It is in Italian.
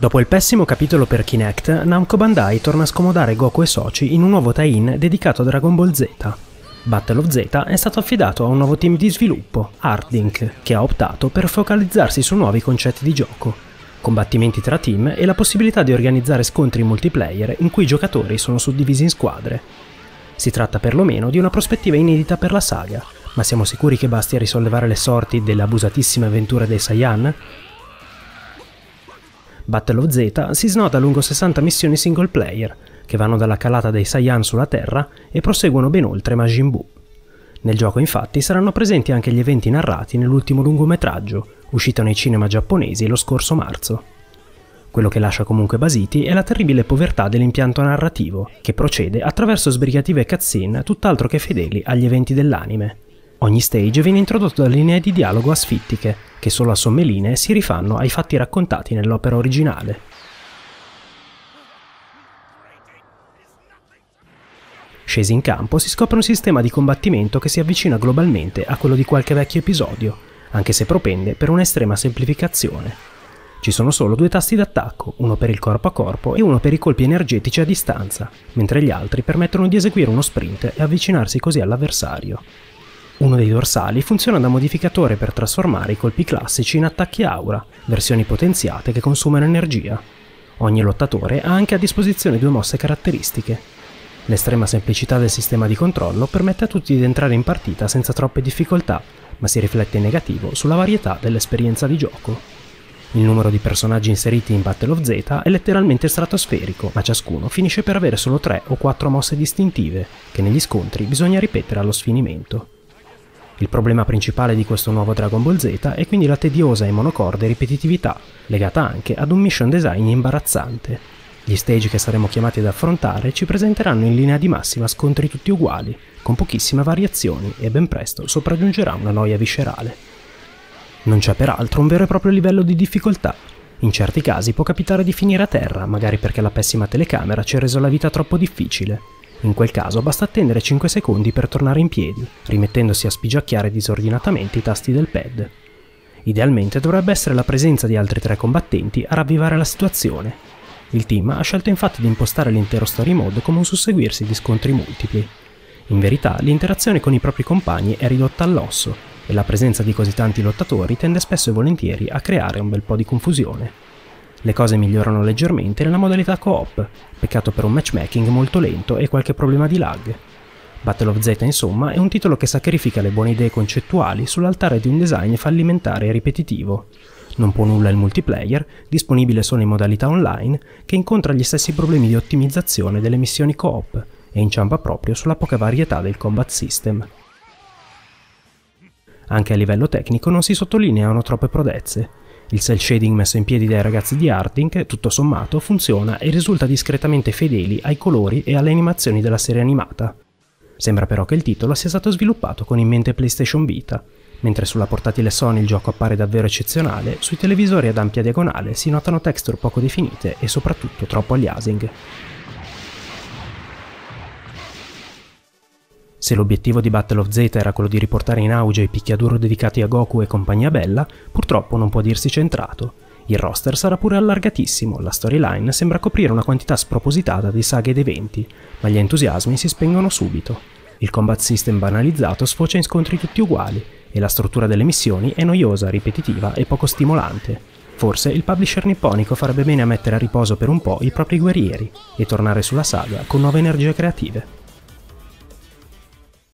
Dopo il pessimo capitolo per Kinect, Namco Bandai torna a scomodare Goku e Sochi in un nuovo tie-in dedicato a Dragon Ball Z. Battle of Z è stato affidato a un nuovo team di sviluppo, Hardink, che ha optato per focalizzarsi su nuovi concetti di gioco, combattimenti tra team e la possibilità di organizzare scontri multiplayer in cui i giocatori sono suddivisi in squadre. Si tratta perlomeno di una prospettiva inedita per la saga, ma siamo sicuri che basti a risollevare le sorti delle abusatissime avventure dei Saiyan? Battle of Z si snoda lungo 60 missioni single player, che vanno dalla calata dei Saiyan sulla Terra e proseguono ben oltre Majin Buu. Nel gioco infatti saranno presenti anche gli eventi narrati nell'ultimo lungometraggio, uscito nei cinema giapponesi lo scorso marzo. Quello che lascia comunque basiti è la terribile povertà dell'impianto narrativo, che procede attraverso sbrigative cutscene tutt'altro che fedeli agli eventi dell'anime, Ogni stage viene introdotto da linee di dialogo asfittiche, che solo a somme linee si rifanno ai fatti raccontati nell'opera originale. Scesi in campo si scopre un sistema di combattimento che si avvicina globalmente a quello di qualche vecchio episodio, anche se propende per un'estrema semplificazione. Ci sono solo due tasti d'attacco, uno per il corpo a corpo e uno per i colpi energetici a distanza, mentre gli altri permettono di eseguire uno sprint e avvicinarsi così all'avversario. Uno dei dorsali funziona da modificatore per trasformare i colpi classici in attacchi aura, versioni potenziate che consumano energia. Ogni lottatore ha anche a disposizione due mosse caratteristiche. L'estrema semplicità del sistema di controllo permette a tutti di entrare in partita senza troppe difficoltà, ma si riflette in negativo sulla varietà dell'esperienza di gioco. Il numero di personaggi inseriti in Battle of Z è letteralmente stratosferico, ma ciascuno finisce per avere solo 3 o 4 mosse distintive, che negli scontri bisogna ripetere allo sfinimento il problema principale di questo nuovo Dragon Ball Z è quindi la tediosa e monocorde ripetitività, legata anche ad un mission design imbarazzante. Gli stage che saremo chiamati ad affrontare ci presenteranno in linea di massima scontri tutti uguali, con pochissime variazioni e ben presto sopraggiungerà una noia viscerale. Non c'è peraltro un vero e proprio livello di difficoltà. In certi casi può capitare di finire a terra, magari perché la pessima telecamera ci ha reso la vita troppo difficile, in quel caso basta attendere 5 secondi per tornare in piedi, rimettendosi a spigiacchiare disordinatamente i tasti del pad. Idealmente dovrebbe essere la presenza di altri tre combattenti a ravvivare la situazione. Il team ha scelto infatti di impostare l'intero story mode come un susseguirsi di scontri multipli. In verità, l'interazione con i propri compagni è ridotta all'osso, e la presenza di così tanti lottatori tende spesso e volentieri a creare un bel po' di confusione. Le cose migliorano leggermente nella modalità co-op, peccato per un matchmaking molto lento e qualche problema di lag. Battle of Z insomma è un titolo che sacrifica le buone idee concettuali sull'altare di un design fallimentare e ripetitivo. Non può nulla il multiplayer, disponibile solo in modalità online, che incontra gli stessi problemi di ottimizzazione delle missioni co-op e inciampa proprio sulla poca varietà del combat system. Anche a livello tecnico non si sottolineano troppe prodezze, il cell shading messo in piedi dai ragazzi di Artink, tutto sommato, funziona e risulta discretamente fedeli ai colori e alle animazioni della serie animata. Sembra però che il titolo sia stato sviluppato con in mente PlayStation Vita, mentre sulla portatile Sony il gioco appare davvero eccezionale, sui televisori ad ampia diagonale si notano texture poco definite e soprattutto troppo aliasing. Se l'obiettivo di Battle of Z era quello di riportare in auge i picchiaduro dedicati a Goku e compagnia bella, purtroppo non può dirsi centrato. Il roster sarà pure allargatissimo, la storyline sembra coprire una quantità spropositata di saghe ed eventi, ma gli entusiasmi si spengono subito. Il combat system banalizzato sfocia in scontri tutti uguali, e la struttura delle missioni è noiosa, ripetitiva e poco stimolante. Forse il publisher nipponico farebbe bene a mettere a riposo per un po' i propri guerrieri e tornare sulla saga con nuove energie creative.